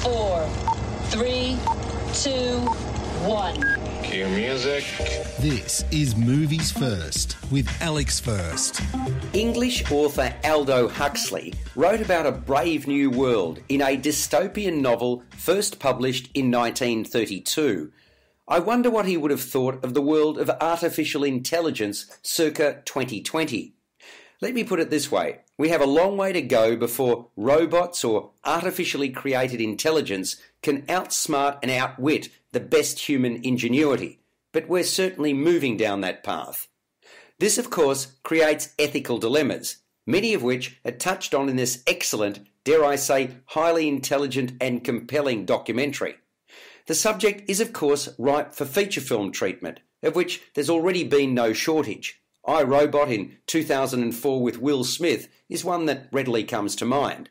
four, three, two, one. Cue music. This is Movies First with Alex First. English author Aldo Huxley wrote about a brave new world in a dystopian novel first published in 1932. I wonder what he would have thought of the world of artificial intelligence circa 2020. Let me put it this way we have a long way to go before robots or artificially created intelligence can outsmart and outwit the best human ingenuity, but we're certainly moving down that path. This, of course, creates ethical dilemmas, many of which are touched on in this excellent, dare I say, highly intelligent and compelling documentary. The subject is, of course, ripe for feature film treatment, of which there's already been no shortage. I, Robot in 2004 with Will Smith is one that readily comes to mind.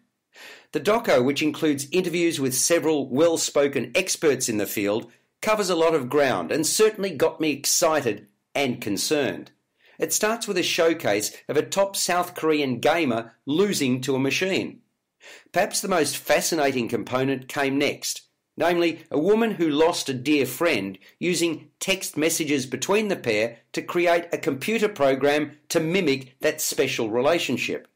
The doco, which includes interviews with several well spoken experts in the field, covers a lot of ground and certainly got me excited and concerned. It starts with a showcase of a top South Korean gamer losing to a machine. Perhaps the most fascinating component came next namely a woman who lost a dear friend using text messages between the pair to create a computer program to mimic that special relationship.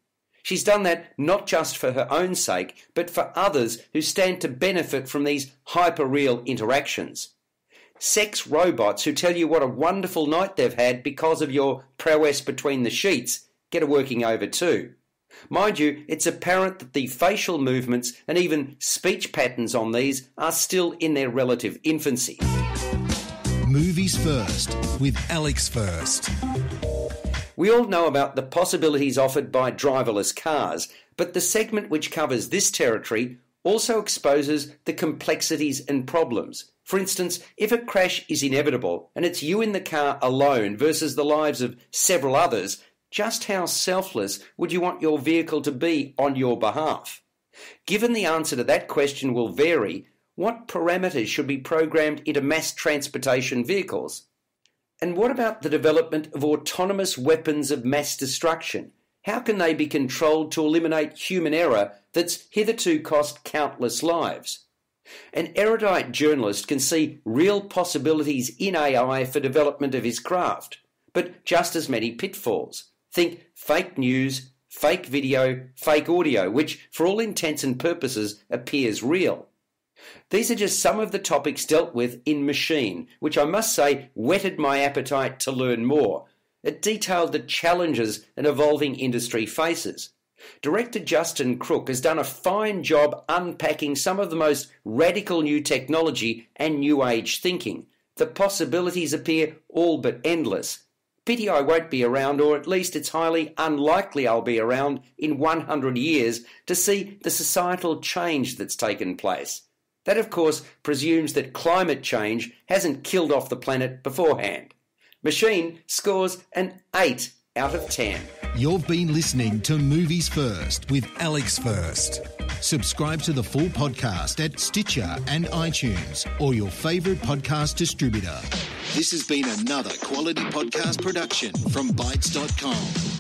She's done that not just for her own sake, but for others who stand to benefit from these hyperreal interactions. Sex robots who tell you what a wonderful night they've had because of your prowess between the sheets get a working over too. Mind you, it's apparent that the facial movements and even speech patterns on these are still in their relative infancy. Movies First with Alex First. We all know about the possibilities offered by driverless cars, but the segment which covers this territory also exposes the complexities and problems. For instance, if a crash is inevitable and it's you in the car alone versus the lives of several others, just how selfless would you want your vehicle to be on your behalf? Given the answer to that question will vary, what parameters should be programmed into mass transportation vehicles? And what about the development of autonomous weapons of mass destruction? How can they be controlled to eliminate human error that's hitherto cost countless lives? An erudite journalist can see real possibilities in AI for development of his craft, but just as many pitfalls. Think fake news, fake video, fake audio, which, for all intents and purposes, appears real. These are just some of the topics dealt with in Machine, which I must say whetted my appetite to learn more. It detailed the challenges an evolving industry faces. Director Justin Crook has done a fine job unpacking some of the most radical new technology and new age thinking. The possibilities appear all but endless, Pity I won't be around, or at least it's highly unlikely I'll be around in 100 years to see the societal change that's taken place. That, of course, presumes that climate change hasn't killed off the planet beforehand. Machine scores an 8 out of 10. You've been listening to Movies First with Alex First. Subscribe to the full podcast at Stitcher and iTunes or your favourite podcast distributor. This has been another quality podcast production from Bytes.com.